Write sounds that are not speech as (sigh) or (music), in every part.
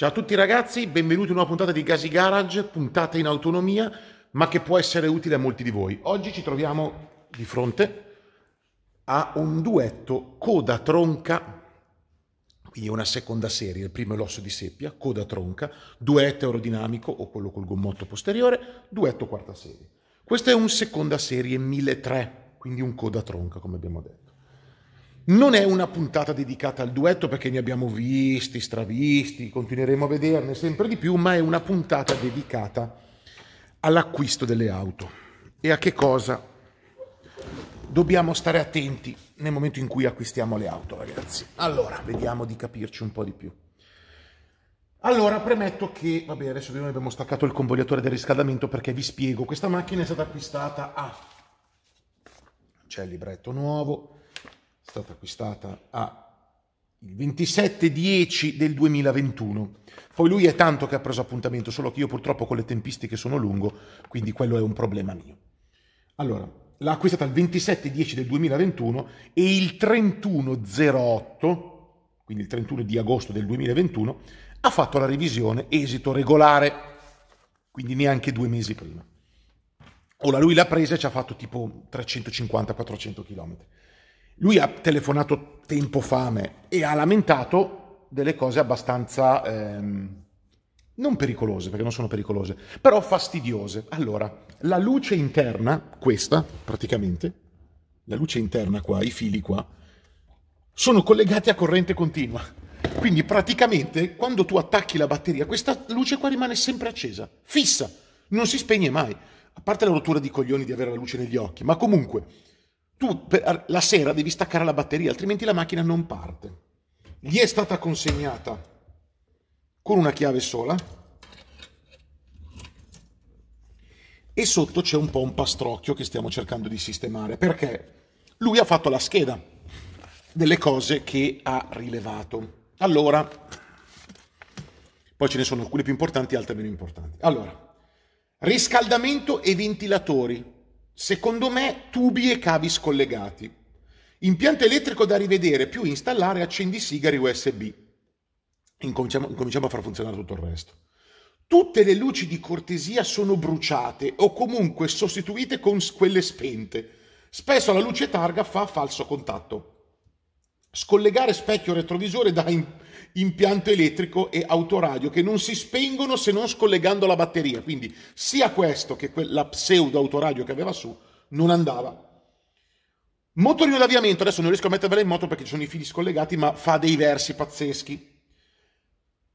Ciao a tutti ragazzi, benvenuti in una puntata di Gasi Garage, puntata in autonomia, ma che può essere utile a molti di voi. Oggi ci troviamo di fronte a un duetto coda tronca, quindi una seconda serie, il primo è l'osso di seppia, coda tronca, duetto aerodinamico o quello col gommotto posteriore, duetto quarta serie. Questo è un seconda serie 1003, quindi un coda tronca come abbiamo detto. Non è una puntata dedicata al duetto perché ne abbiamo visti, stravisti, continueremo a vederne sempre di più, ma è una puntata dedicata all'acquisto delle auto e a che cosa dobbiamo stare attenti nel momento in cui acquistiamo le auto, ragazzi. Allora, vediamo di capirci un po' di più. Allora, premetto che, vabbè, adesso noi abbiamo staccato il convogliatore del riscaldamento perché vi spiego, questa macchina è stata acquistata a... C'è il libretto nuovo, è stata acquistata a il 27-10 del 2021. Poi lui è tanto che ha preso appuntamento, solo che io purtroppo con le tempistiche sono lungo, quindi quello è un problema mio. Allora, l'ha acquistata il 27-10 del 2021 e il 31-08, quindi il 31 di agosto del 2021, ha fatto la revisione esito regolare, quindi neanche due mesi prima. Ora lui l'ha presa e ci ha fatto tipo 350-400 km. Lui ha telefonato tempo fa e ha lamentato delle cose abbastanza ehm, non pericolose, perché non sono pericolose, però fastidiose. Allora, la luce interna, questa praticamente, la luce interna qua, i fili qua, sono collegati a corrente continua. Quindi praticamente quando tu attacchi la batteria, questa luce qua rimane sempre accesa, fissa, non si spegne mai. A parte la rottura di coglioni di avere la luce negli occhi, ma comunque tu per, la sera devi staccare la batteria, altrimenti la macchina non parte. Gli è stata consegnata con una chiave sola e sotto c'è un po' un pastrocchio che stiamo cercando di sistemare perché lui ha fatto la scheda delle cose che ha rilevato. Allora, poi ce ne sono alcune più importanti, altre meno importanti. Allora, riscaldamento e ventilatori Secondo me tubi e cavi scollegati. Impianto elettrico da rivedere, più installare accendisigari USB. Incominciamo, incominciamo a far funzionare tutto il resto. Tutte le luci di cortesia sono bruciate o comunque sostituite con quelle spente. Spesso la luce targa fa falso contatto. Scollegare specchio retrovisore da impianto elettrico e autoradio che non si spengono se non scollegando la batteria. Quindi sia questo che la pseudo autoradio che aveva su non andava. Motorino d'avviamento, adesso non riesco a mettervela in moto perché ci sono i fili scollegati, ma fa dei versi pazzeschi.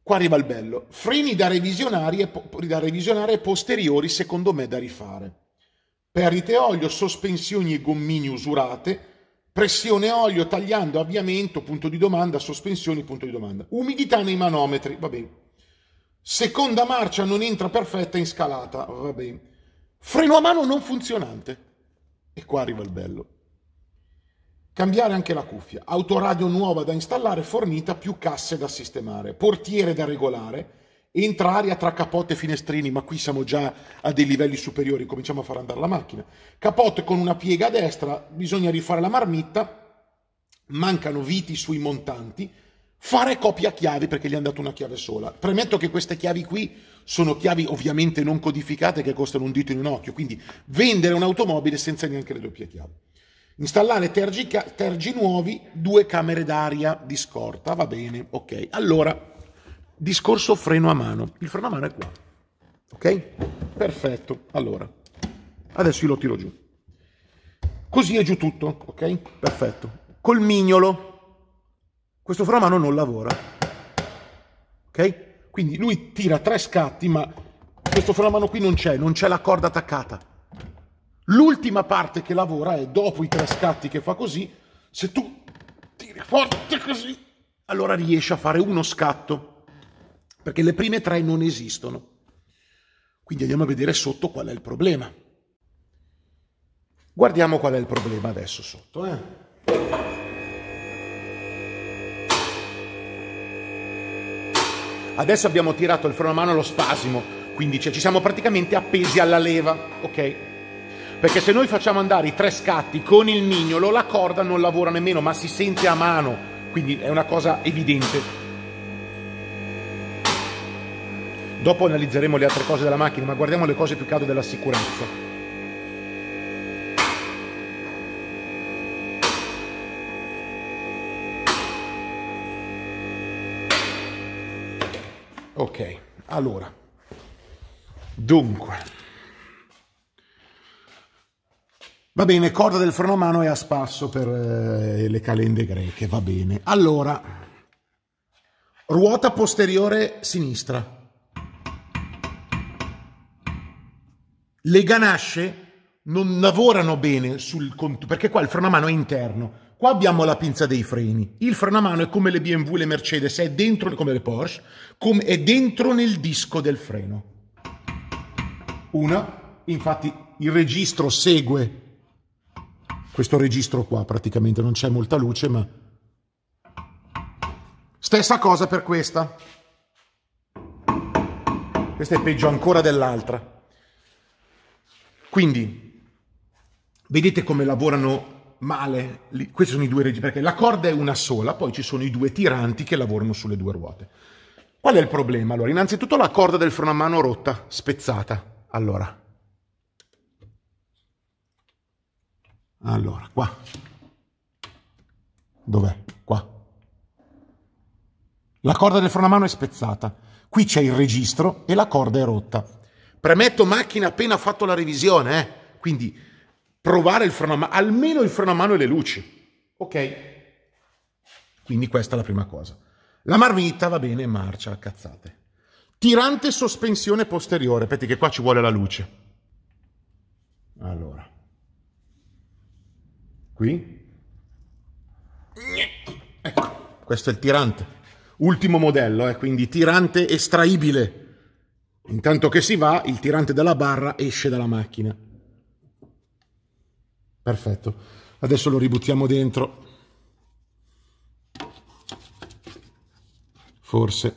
Qua arriva il bello. Freni da, da revisionare e posteriori, secondo me, da rifare. Perdite olio, sospensioni e gommini usurate, pressione olio, tagliando, avviamento, punto di domanda, sospensioni, punto di domanda. Umidità nei manometri, va bene. Seconda marcia non entra perfetta in scalata, va bene. Freno a mano non funzionante. E qua arriva il bello. Cambiare anche la cuffia. Autoradio nuova da installare, fornita, più casse da sistemare. Portiere da regolare entra aria tra capote e finestrini, ma qui siamo già a dei livelli superiori, cominciamo a far andare la macchina. Capote con una piega a destra, bisogna rifare la marmitta, mancano viti sui montanti, fare copia chiavi perché gli è andata una chiave sola. Premetto che queste chiavi qui sono chiavi ovviamente non codificate che costano un dito in un occhio, quindi vendere un'automobile senza neanche le doppie chiavi. Installare tergi, tergi nuovi, due camere d'aria di scorta, va bene, ok. Allora, Discorso freno a mano. Il freno a mano è qua. Ok? Perfetto. Allora, adesso io lo tiro giù. Così è giù tutto, ok? Perfetto. Col mignolo. Questo freno a mano non lavora. Ok? Quindi lui tira tre scatti, ma questo freno a mano qui non c'è, non c'è la corda attaccata. L'ultima parte che lavora è dopo i tre scatti che fa così, se tu tiri forte così, allora riesce a fare uno scatto perché le prime tre non esistono. Quindi andiamo a vedere sotto qual è il problema. Guardiamo qual è il problema adesso sotto. Eh? Adesso abbiamo tirato il freno a mano allo spasimo, quindi cioè ci siamo praticamente appesi alla leva, ok? Perché se noi facciamo andare i tre scatti con il mignolo, la corda non lavora nemmeno, ma si sente a mano, quindi è una cosa evidente. Dopo analizzeremo le altre cose della macchina, ma guardiamo le cose più calde della sicurezza. Ok, allora, dunque, va bene, corda del freno a mano è a spasso per eh, le calende greche, va bene. Allora, ruota posteriore sinistra, le ganasce non lavorano bene sul conto, perché qua il freno a mano è interno. Qua abbiamo la pinza dei freni. Il freno a mano è come le BMW, le Mercedes, è dentro, come le Porsche, com- è dentro nel disco del freno. Una, infatti il registro segue questo registro qua praticamente, non c'è molta luce ma... Stessa cosa per questa. Questa è peggio ancora dell'altra. Quindi, vedete come lavorano male, questi sono i due regimi, perché la corda è una sola, poi ci sono i due tiranti che lavorano sulle due ruote. Qual è il problema? Allora, innanzitutto la corda del freno a mano rotta, spezzata. Allora, allora qua. Dov'è? Qua. La corda del freno a mano è spezzata. Qui c'è il registro e la corda è rotta. Premetto macchina appena fatto la revisione, eh? quindi provare il freno a mano, almeno il freno a mano e le luci. Ok? Quindi questa è la prima cosa. La marmita va bene, marcia, cazzate. Tirante sospensione posteriore, aspetti che qua ci vuole la luce. Allora. Qui. Ecco, questo è il tirante. Ultimo modello, eh? quindi tirante estraibile Intanto che si va, il tirante della barra esce dalla macchina. Perfetto. Adesso lo ributtiamo dentro. Forse.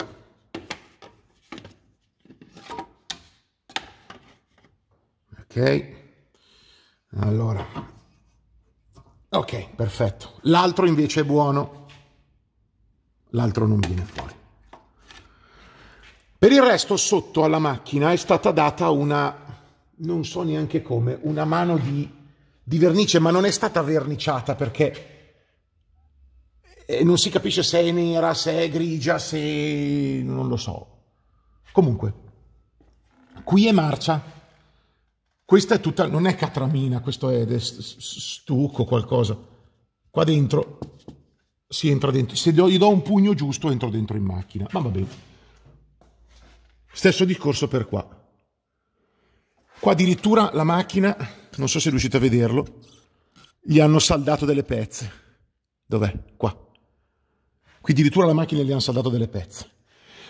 Ok. Allora. Ok, perfetto. L'altro invece è buono. L'altro non viene fuori il resto sotto alla macchina è stata data una, non so neanche come, una mano di, di vernice, ma non è stata verniciata perché eh, non si capisce se è nera, se è grigia, se... non lo so. Comunque, qui è marcia. Questa è tutta, non è catramina, questo è stucco qualcosa. Qua dentro si entra dentro, se gli do un pugno giusto entro dentro in macchina, ma va bene. Stesso discorso per qua. Qua addirittura la macchina, non so se riuscite a vederlo, gli hanno saldato delle pezze. Dov'è? Qua. Qui addirittura la macchina gli hanno saldato delle pezze.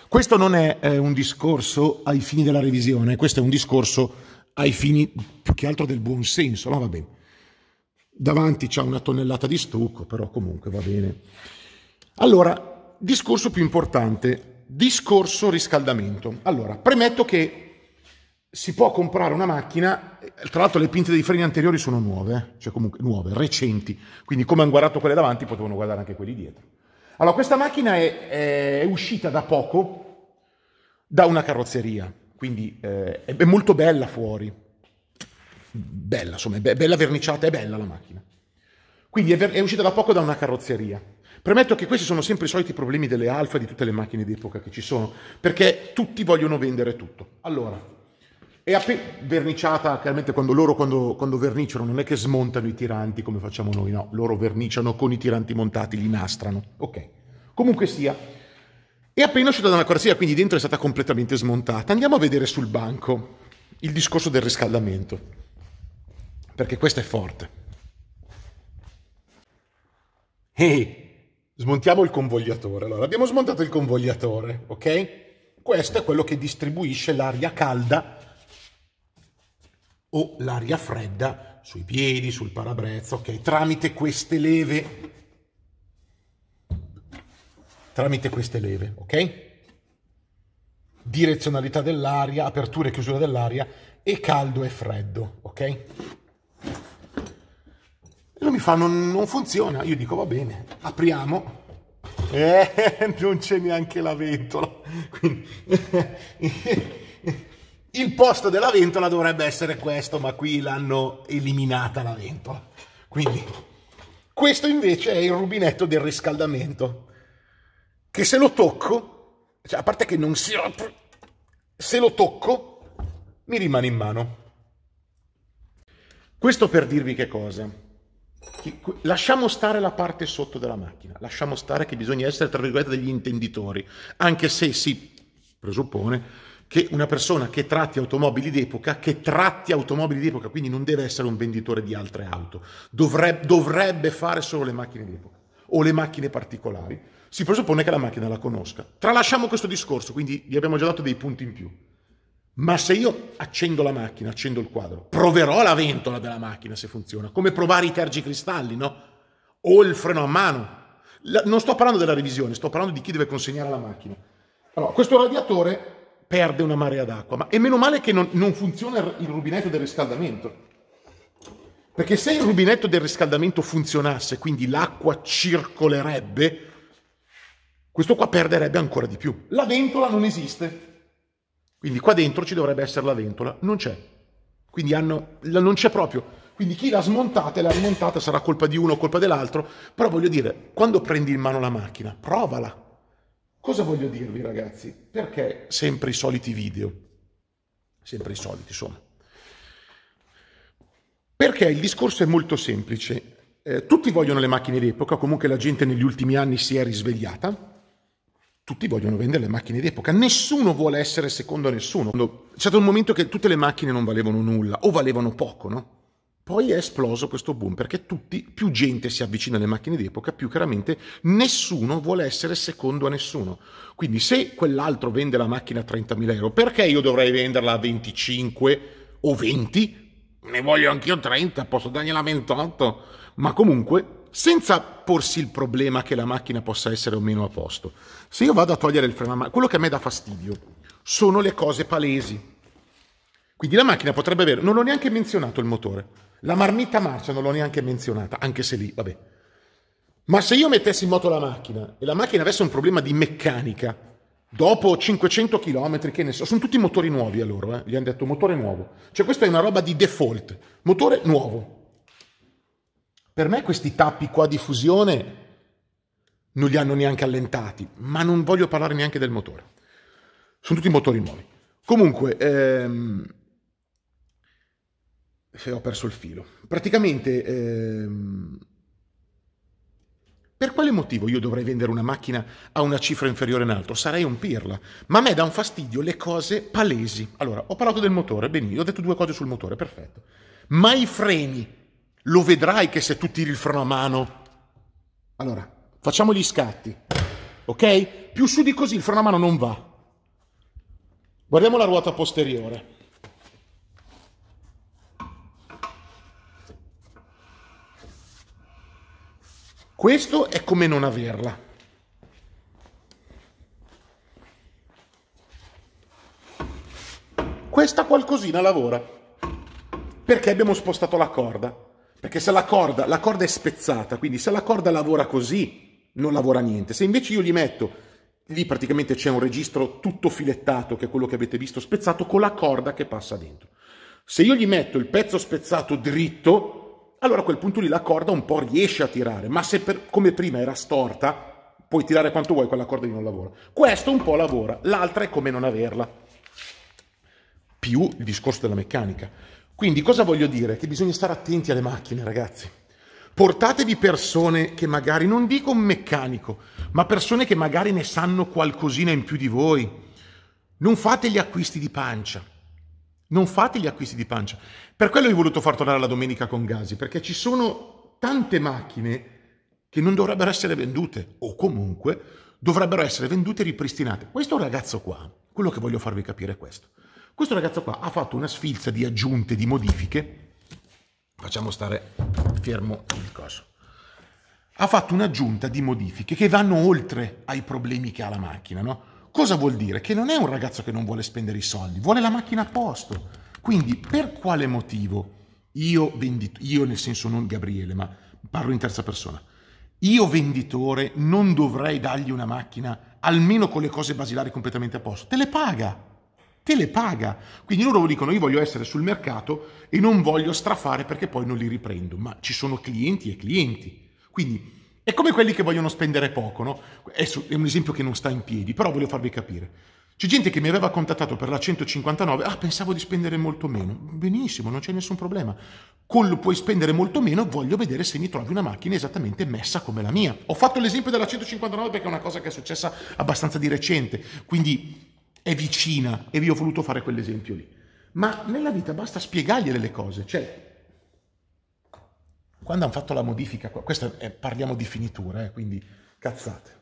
Questo non è eh, un discorso ai fini della revisione, questo è un discorso ai fini più che altro del buonsenso, ma no, va bene. Davanti c'è una tonnellata di stucco, però comunque va bene. Allora, discorso più importante, discorso riscaldamento. Allora, premetto che si può comprare una macchina, eh, tra l'altro le pinte dei freni anteriori sono nuove, eh, cioè comunque nuove, recenti, quindi come hanno guardato quelle davanti potevano guardare anche quelli dietro. Allora, questa macchina è, è uscita da poco da una carrozzeria, quindi eh, è molto bella fuori, bella, insomma, è bella verniciata, è bella la macchina. Quindi è, è uscita da poco da una carrozzeria. Premetto che questi sono sempre i soliti problemi delle alfa di tutte le macchine d'epoca che ci sono, perché tutti vogliono vendere tutto. Allora, è appena verniciata, chiaramente quando loro quando, quando, verniciano non è che smontano i tiranti come facciamo noi, no, loro verniciano con i tiranti montati, li nastrano. Ok, comunque sia, è appena uscita da una corsia, quindi dentro è stata completamente smontata. Andiamo a vedere sul banco il discorso del riscaldamento, perché questo è forte. Ehi! Hey. Smontiamo il convogliatore. Allora, abbiamo smontato il convogliatore, ok? Questo è quello che distribuisce l'aria calda o l'aria fredda sui piedi, sul parabrezza, ok? Tramite queste leve. Tramite queste leve, ok? Direzionalità dell'aria, apertura e chiusura dell'aria e caldo e freddo, ok? E lui mi fa, non, non funziona. Io dico, va bene, apriamo. (laughs) Eh, non c'è neanche la ventola. Quindi, (laughs) il posto della ventola dovrebbe essere questo, ma qui l'hanno eliminata la ventola. Quindi, questo invece è il rubinetto del riscaldamento. Che se lo tocco, cioè, a parte che non si apre, se lo tocco, mi rimane in mano. Questo per dirvi che cosa? lasciamo stare la parte sotto della macchina, lasciamo stare che bisogna essere, tra virgolette, degli intenditori, anche se si presuppone che una persona che tratti automobili d'epoca, che tratti automobili d'epoca, quindi non deve essere un venditore di altre auto, dovrebbe, dovrebbe fare solo le macchine d'epoca o le macchine particolari, si presuppone che la macchina la conosca. Tralasciamo questo discorso, quindi gli abbiamo già dato dei punti in più. Ma se io accendo la macchina, accendo il quadro, proverò la ventola della macchina se funziona, come provare i tergicristalli, no? O il freno a mano. La, non sto parlando della revisione, sto parlando di chi deve consegnare la macchina. Allora, questo radiatore perde una marea d'acqua, ma è meno male che non, non funziona il rubinetto del riscaldamento. Perché se il rubinetto del riscaldamento funzionasse, quindi l'acqua circolerebbe, questo qua perderebbe ancora di più. La ventola non esiste. Quindi qua dentro ci dovrebbe essere la ventola, non c'è. Quindi hanno, non c'è proprio. Quindi chi l'ha smontata e l'ha rimontata sarà colpa di uno o colpa dell'altro, però voglio dire, quando prendi in mano la macchina, provala. Cosa voglio dirvi ragazzi? Perché sempre i soliti video? Sempre i soliti, insomma. Perché il discorso è molto semplice. Eh, tutti vogliono le macchine d'epoca, comunque la gente negli ultimi anni si è risvegliata tutti vogliono vendere le macchine d'epoca, nessuno vuole essere secondo a nessuno. C'è stato un momento che tutte le macchine non valevano nulla o valevano poco, no? Poi è esploso questo boom perché tutti, più gente si avvicina alle macchine d'epoca, più chiaramente nessuno vuole essere secondo a nessuno. Quindi se quell'altro vende la macchina a 30.000 euro, perché io dovrei venderla a 25 o 20? Ne voglio anch'io 30, posso dargliela a 28. Ma comunque senza porsi il problema che la macchina possa essere o meno a posto. Se io vado a togliere il freno a mano, quello che a me dà fastidio sono le cose palesi. Quindi la macchina potrebbe avere, non l'ho neanche menzionato il motore, la marmitta marcia non l'ho neanche menzionata, anche se lì, vabbè. Ma se io mettessi in moto la macchina e la macchina avesse un problema di meccanica, dopo 500 km, che ne so, sono tutti motori nuovi a loro, eh? gli hanno detto motore nuovo. Cioè questa è una roba di default, motore nuovo. Per me questi tappi qua di fusione non li hanno neanche allentati, ma non voglio parlare neanche del motore. Sono tutti motori nuovi. Comunque, ehm, ho perso il filo. Praticamente, ehm, per quale motivo io dovrei vendere una macchina a una cifra inferiore a un altro? Sarei un pirla. Ma a me dà un fastidio le cose palesi. Allora, ho parlato del motore, benissimo, ho detto due cose sul motore, perfetto. Ma i freni, lo vedrai che se tu tiri il freno a mano. Allora, facciamo gli scatti, ok? Più su di così il freno a mano non va. Guardiamo la ruota posteriore. Questo è come non averla. Questa qualcosina lavora perché abbiamo spostato la corda. Perché se la corda, la corda è spezzata, quindi se la corda lavora così, non lavora niente. Se invece io gli metto, lì praticamente c'è un registro tutto filettato, che è quello che avete visto spezzato, con la corda che passa dentro. Se io gli metto il pezzo spezzato dritto, allora a quel punto lì la corda un po' riesce a tirare, ma se per, come prima era storta, puoi tirare quanto vuoi, quella corda lì non lavora. Questo un po' lavora, l'altra è come non averla. Più il discorso della meccanica. Quindi cosa voglio dire? Che bisogna stare attenti alle macchine, ragazzi. Portatevi persone che magari, non dico un meccanico, ma persone che magari ne sanno qualcosina in più di voi. Non fate gli acquisti di pancia. Non fate gli acquisti di pancia. Per quello ho voluto far tornare la domenica con Gasi, perché ci sono tante macchine che non dovrebbero essere vendute, o comunque dovrebbero essere vendute e ripristinate. Questo ragazzo qua, quello che voglio farvi capire è questo. Questo ragazzo qua ha fatto una sfilza di aggiunte, di modifiche. Facciamo stare fermo il coso. Ha fatto un'aggiunta di modifiche che vanno oltre ai problemi che ha la macchina, no? Cosa vuol dire? Che non è un ragazzo che non vuole spendere i soldi, vuole la macchina a posto. Quindi per quale motivo io venditore, io nel senso non Gabriele, ma parlo in terza persona, io venditore non dovrei dargli una macchina almeno con le cose basilari completamente a posto? Te le paga, te le paga. Quindi loro dicono io voglio essere sul mercato e non voglio strafare perché poi non li riprendo, ma ci sono clienti e clienti. Quindi è come quelli che vogliono spendere poco, no? È un esempio che non sta in piedi, però voglio farvi capire. C'è gente che mi aveva contattato per la 159, ah pensavo di spendere molto meno, benissimo, non c'è nessun problema. Col puoi spendere molto meno, voglio vedere se mi trovi una macchina esattamente messa come la mia. Ho fatto l'esempio della 159 perché è una cosa che è successa abbastanza di recente, quindi è vicina e vi ho voluto fare quell'esempio lì. Ma nella vita basta spiegargli le cose, cioè quando hanno fatto la modifica, questa è, parliamo di finitura, eh, quindi cazzate.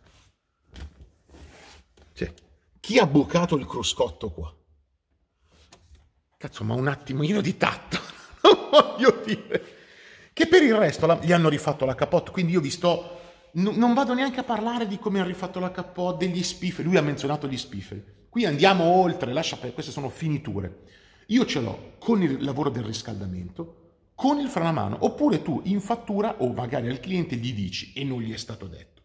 Cioè, chi ha bucato il cruscotto qua? Cazzo, ma un attimino di tatto, (laughs) non voglio dire. Che per il resto la, gli hanno rifatto la capote, quindi io vi sto N- non vado neanche a parlare di come ha rifatto la capo degli spifferi. Lui ha menzionato gli spiferi. Qui andiamo oltre, lascia, queste sono finiture. Io ce l'ho con il lavoro del riscaldamento, con il franamano, oppure tu in fattura o magari al cliente gli dici e non gli è stato detto.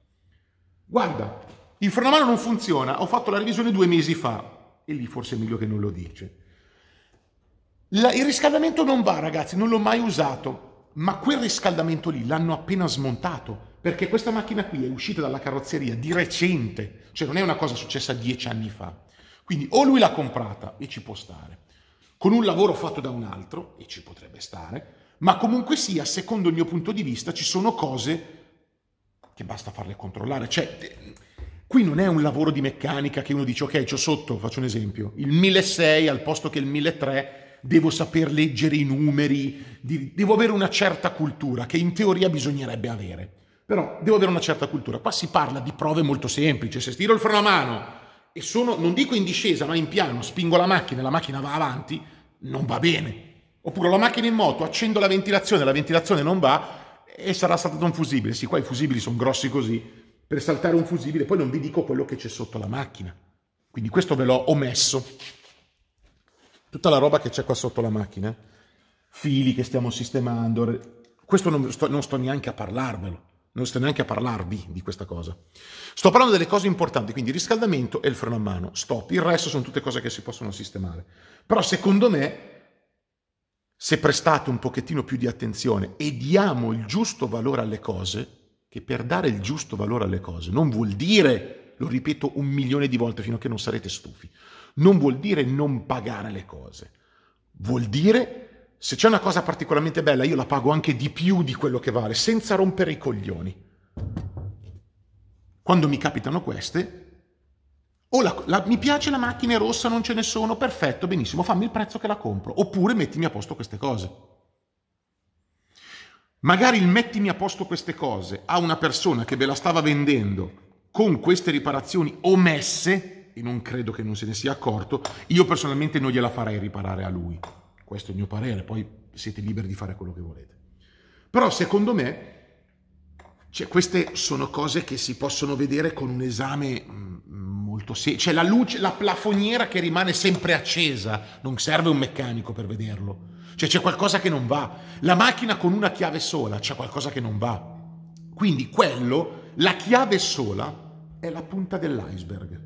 Guarda, il franamano non funziona, ho fatto la revisione due mesi fa e lì forse è meglio che non lo dice. La, il riscaldamento non va, ragazzi, non l'ho mai usato, ma quel riscaldamento lì l'hanno appena smontato perché questa macchina qui è uscita dalla carrozzeria di recente, cioè non è una cosa successa dieci anni fa. Quindi o lui l'ha comprata e ci può stare, con un lavoro fatto da un altro e ci potrebbe stare, ma comunque sia, secondo il mio punto di vista, ci sono cose che basta farle controllare. Cioè, eh, qui non è un lavoro di meccanica che uno dice, ok, c'ho sotto, faccio un esempio, il 1600 al posto che il 1300 devo saper leggere i numeri, devo avere una certa cultura che in teoria bisognerebbe avere. Però devo avere una certa cultura. Qua si parla di prove molto semplici. Se stiro il freno a mano e sono, non dico in discesa, ma in piano, spingo la macchina e la macchina va avanti, non va bene. Oppure la macchina in moto, accendo la ventilazione, la ventilazione non va e sarà saltato un fusibile. Sì, qua i fusibili sono grossi così. Per saltare un fusibile, poi non vi dico quello che c'è sotto la macchina. Quindi questo ve l'ho omesso. Tutta la roba che c'è qua sotto la macchina, fili che stiamo sistemando, questo non sto, non sto neanche a parlarvelo non sto neanche a parlarvi di questa cosa. Sto parlando delle cose importanti, quindi riscaldamento e il freno a mano, stop. Il resto sono tutte cose che si possono sistemare. Però secondo me, se prestate un pochettino più di attenzione e diamo il giusto valore alle cose, che per dare il giusto valore alle cose non vuol dire, lo ripeto un milione di volte fino a che non sarete stufi, non vuol dire non pagare le cose, vuol dire se c'è una cosa particolarmente bella io la pago anche di più di quello che vale, senza rompere i coglioni. Quando mi capitano queste, o la, la, mi piace la macchina rossa, non ce ne sono, perfetto, benissimo, fammi il prezzo che la compro, oppure mettimi a posto queste cose. Magari il mettimi a posto queste cose a una persona che ve la stava vendendo con queste riparazioni omesse, e non credo che non se ne sia accorto, io personalmente non gliela farei riparare a lui. Questo è il mio parere, poi siete liberi di fare quello che volete. Però secondo me cioè, queste sono cose che si possono vedere con un esame mm, molto semplice. Cioè la luce, la plafoniera che rimane sempre accesa, non serve un meccanico per vederlo. Cioè c'è qualcosa che non va. La macchina con una chiave sola, c'è qualcosa che non va. Quindi quello, la chiave sola, è la punta dell'iceberg.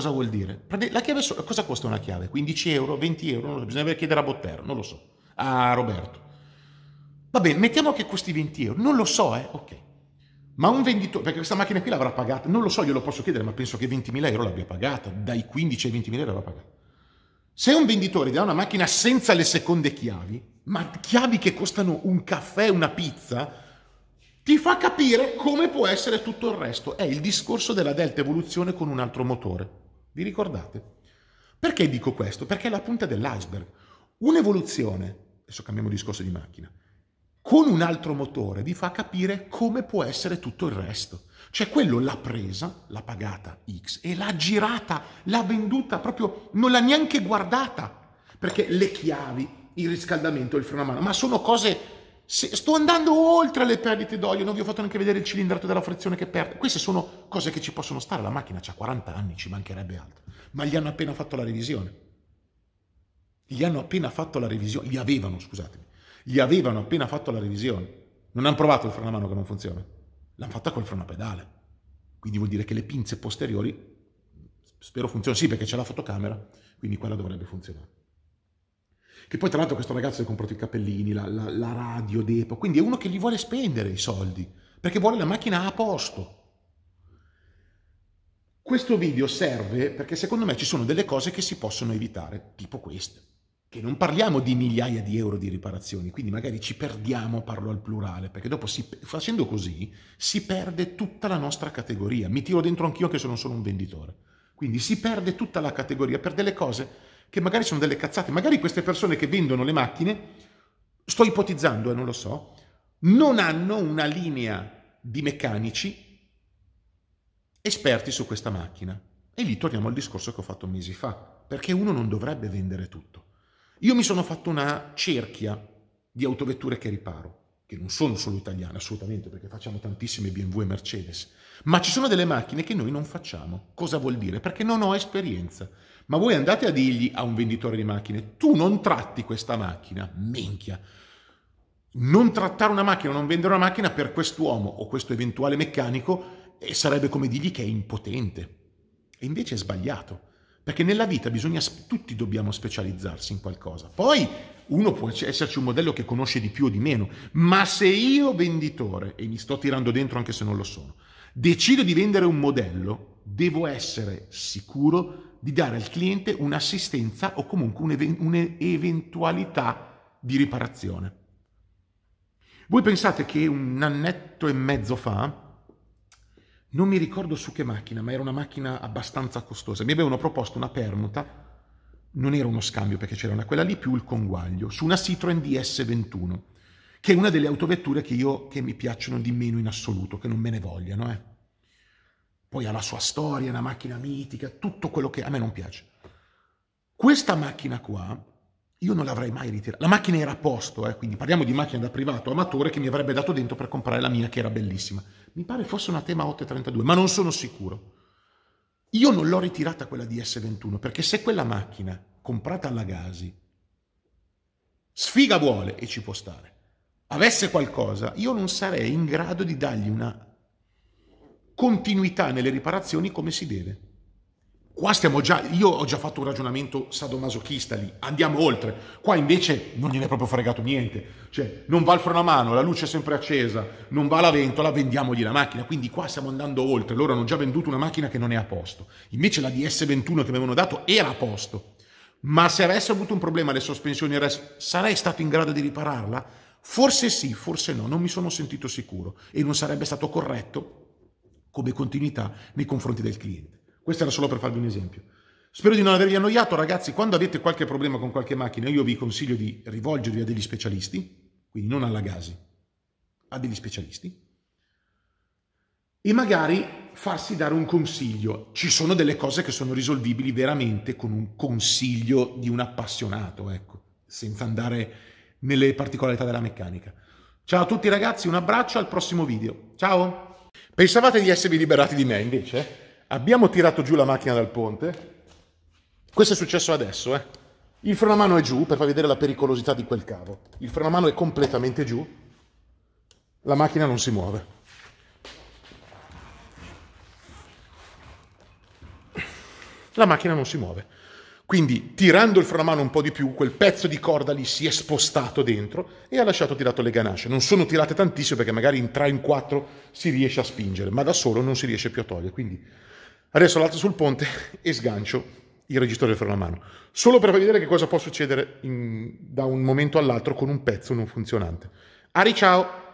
Cosa vuol dire? La chiave, cosa costa una chiave? 15 euro, 20 euro? So, bisognerebbe chiedere a Bottero, non lo so, a Roberto. Vabbè, mettiamo che questi 20 euro, non lo so, eh, ok. Ma un venditore, perché questa macchina qui l'avrà pagata, non lo so, glielo posso chiedere, ma penso che 20.000 euro l'abbia pagata, dai 15 ai 20.000 euro l'avrà pagata. Se un venditore dà una macchina senza le seconde chiavi, ma chiavi che costano un caffè, una pizza, ti fa capire come può essere tutto il resto. È il discorso della delta evoluzione con un altro motore. Vi ricordate? Perché dico questo? Perché è la punta dell'iceberg. Un'evoluzione, adesso cambiamo discorso di macchina, con un altro motore vi fa capire come può essere tutto il resto. Cioè quello l'ha presa, l'ha pagata X e l'ha girata, l'ha venduta, proprio non l'ha neanche guardata, perché le chiavi, il riscaldamento, il freno a mano, ma sono cose se sto andando oltre le perdite d'olio, non vi ho fatto neanche vedere il cilindrato della frizione che perde. Queste sono cose che ci possono stare. La macchina ha 40 anni, ci mancherebbe altro. Ma gli hanno appena fatto la revisione. Gli hanno appena fatto la revisione. Gli avevano, scusatemi. Gli avevano appena fatto la revisione. Non hanno provato il freno a mano che non funziona. L'hanno fatta col freno a pedale. Quindi vuol dire che le pinze posteriori, spero funzionino. Sì, perché c'è la fotocamera, quindi quella dovrebbe funzionare. Che poi tra l'altro questo ragazzo ha comprato i cappellini, la, la, la radio d'epo. quindi è uno che gli vuole spendere i soldi, perché vuole la macchina a posto. Questo video serve perché secondo me ci sono delle cose che si possono evitare, tipo queste, che non parliamo di migliaia di euro di riparazioni, quindi magari ci perdiamo, parlo al plurale, perché dopo si, facendo così si perde tutta la nostra categoria. Mi tiro dentro anch'io che sono solo un venditore. Quindi si perde tutta la categoria per delle cose che magari sono delle cazzate, magari queste persone che vendono le macchine, sto ipotizzando e eh, non lo so, non hanno una linea di meccanici esperti su questa macchina. E lì torniamo al discorso che ho fatto mesi fa, perché uno non dovrebbe vendere tutto. Io mi sono fatto una cerchia di autovetture che riparo, che non sono solo italiane assolutamente, perché facciamo tantissime BMW e Mercedes, ma ci sono delle macchine che noi non facciamo. Cosa vuol dire? Perché non ho esperienza. Ma voi andate a dirgli a un venditore di macchine, tu non tratti questa macchina, minchia. Non trattare una macchina, non vendere una macchina per quest'uomo o questo eventuale meccanico eh, sarebbe come dirgli che è impotente. E invece è sbagliato, perché nella vita bisogna, tutti dobbiamo specializzarsi in qualcosa. Poi uno può esserci un modello che conosce di più o di meno, ma se io venditore, e mi sto tirando dentro anche se non lo sono, decido di vendere un modello, devo essere sicuro di dare al cliente un'assistenza o comunque un'eventualità di riparazione. Voi pensate che un annetto e mezzo fa, non mi ricordo su che macchina, ma era una macchina abbastanza costosa, mi avevano proposto una permuta, non era uno scambio perché c'era una quella lì più il conguaglio, su una Citroen DS21, che è una delle autovetture che, io, che mi piacciono di meno in assoluto, che non me ne vogliano, eh poi ha la sua storia, è una macchina mitica, tutto quello che a me non piace. Questa macchina qua io non l'avrei mai ritirata. La macchina era a posto, eh, quindi parliamo di macchina da privato amatore che mi avrebbe dato dentro per comprare la mia che era bellissima. Mi pare fosse una tema 832, ma non sono sicuro. Io non l'ho ritirata quella di s 21 perché se quella macchina comprata alla Gasi sfiga vuole e ci può stare, avesse qualcosa, io non sarei in grado di dargli una continuità nelle riparazioni come si deve. Qua stiamo già, io ho già fatto un ragionamento sadomasochista lì, andiamo oltre. Qua invece non gliene è proprio fregato niente. Cioè, non va il freno a mano, la luce è sempre accesa, non va la ventola, vendiamogli la macchina. Quindi qua stiamo andando oltre. Loro hanno già venduto una macchina che non è a posto. Invece la DS21 che mi avevano dato era a posto. Ma se avesse avuto un problema alle sospensioni, sarei stato in grado di ripararla? Forse sì, forse no, non mi sono sentito sicuro e non sarebbe stato corretto come continuità nei confronti del cliente. Questo era solo per farvi un esempio. Spero di non avervi annoiato, ragazzi, quando avete qualche problema con qualche macchina io vi consiglio di rivolgervi a degli specialisti, quindi non alla Gasi, a degli specialisti, e magari farsi dare un consiglio. Ci sono delle cose che sono risolvibili veramente con un consiglio di un appassionato, ecco, senza andare nelle particolarità della meccanica. Ciao a tutti ragazzi, un abbraccio, al prossimo video. Ciao! Pensavate di esservi liberati di me, invece abbiamo tirato giù la macchina dal ponte. Questo è successo adesso, eh. Il freno a mano è giù per far vedere la pericolosità di quel cavo. Il freno a mano è completamente giù, la macchina non si muove. La macchina non si muove. Quindi tirando il mano un po' di più, quel pezzo di corda lì si è spostato dentro e ha lasciato tirato le ganasce. Non sono tirate tantissime perché magari in 3 in 4 si riesce a spingere, ma da solo non si riesce più a togliere. Quindi adesso l'alzo sul ponte (laughs) e sgancio il registro del mano. Solo per vedere che cosa può succedere in, da un momento all'altro con un pezzo non funzionante. Ari ciao!